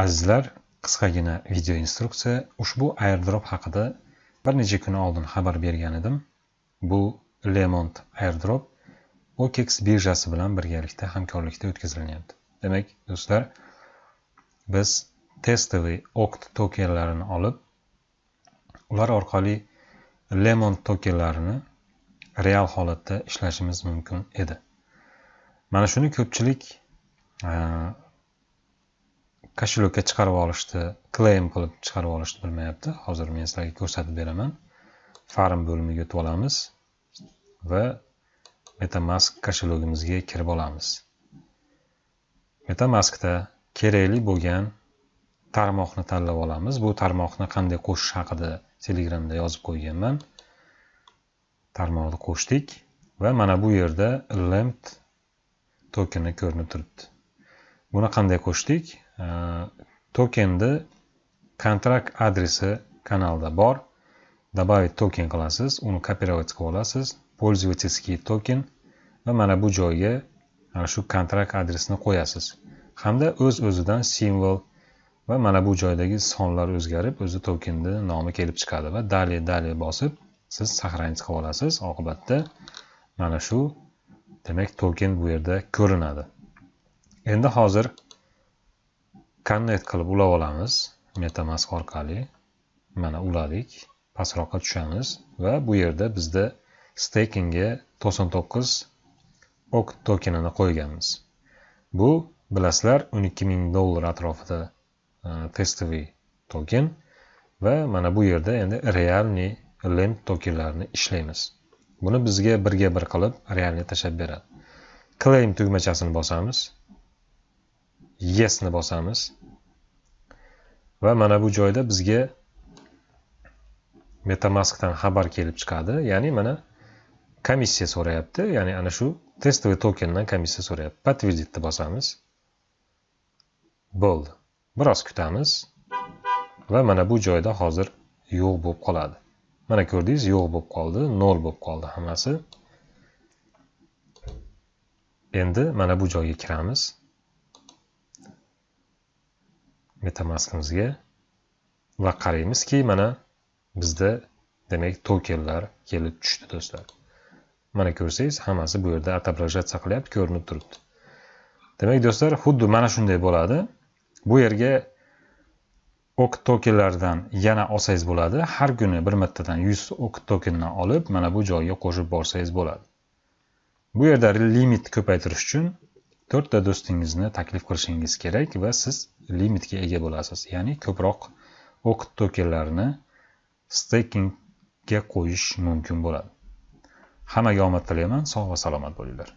Azizlar, qisqagina video instruksiya ushbu airdrop haqida bir necha kun oldin xabar bergan edim. Bu Lemont airdrop OKEX birjasi bilan birgalikda hamkorlikda o'tkazilyapti. Demak, do'stlar, biz testoviy OKT tokenlarini olib, ular orqali Lemont tokenlarini real holatda ishlashimiz mumkin edi. Mana shuni ko'pchilik kashulukka chiqarib olishdi claim qilib chiqarib olishdi bilmayapti hozir men sizlarga ko'rsatib beraman farm bo'limiga o'tib olamiz va metamask kashulugimizga kirib olamiz metamaskda kerakli bo'lgan tarmoqni tanlab olamiz bu tarmoqni qanday qo'shish haqida telegramda yozib qo'yganman tarmoqni qo'shdik va mana bu yerda lemp tokeni ko'rinib turibdi buni qanday qo'shdik tokenni kontrakt adresi kanalda bor добавить token qilasiz uni kopirovать qilib olasiz пользовательский token va mana bu joyga ana shu kontrakt adresini qo'yasiz hamda o'z öz o'zidan simvol va mana bu joydagi sonlar o'zgarib o'zi tokenni nomi kelib chiqadi va dalye dalye bosib siz сохранить qilib olasiz oqibatda mana shu demak token bu yerda ko'rinadi endi hozir connect qilib ulab olamiz metamask orqali mana uladik pastroqqa tushamiz va bu yerda bizda stakingga 99 ok tokenini qo'yganmiz bu bilasizlar 12000 dollar atrofida e, testivi token va mana bu yerda endi realni lend tokenlarni ishlaymiz buni bizga birga bir qilib realni tashab beradi claim tugmachasini bosamiz yesni bosamiz va mana bu joyda bizga metamaskdan xabar kelib chiqadi ya'ni mana komissiya so'rayapti ya'ni ana shu testoviy tokendan komissiya so'rayapti подтвердитni bosamiz bo'ldi biroz kutamiz va mana bu joyda hozir yo'q bo'lib qoladi mana ko'rdingiz yo'q bo'lib qoldi nol bo'lib qoldi hammasi endi mana bu joyga kiramiz metamaskimizga va qaraymizki mana bizda demak tokenlar kelib tushdi do'stlar mana ko'rsangiz hammasi bu yerda отображаться qilyapti ko'rinib turibdi demak do'stlar xuddi mana shunday bo'ladi bu yerga ok tokenlardan yana olsangiz bo'ladi har kuni bir martadan yuz ok tokenni olib mana bu joyga qo'shib borsangiz bo'ladi bu yerda limitni ko'paytirish uchun to'rtta do'stingizni taklif qilishingiz kerak va siz limitga ega bo'lasiz ya'ni ko'proq o'q tokenlarni stekingga qo'yish mumkin bo'ladi hammaga omad tilayman sog' va salomat bo'linglar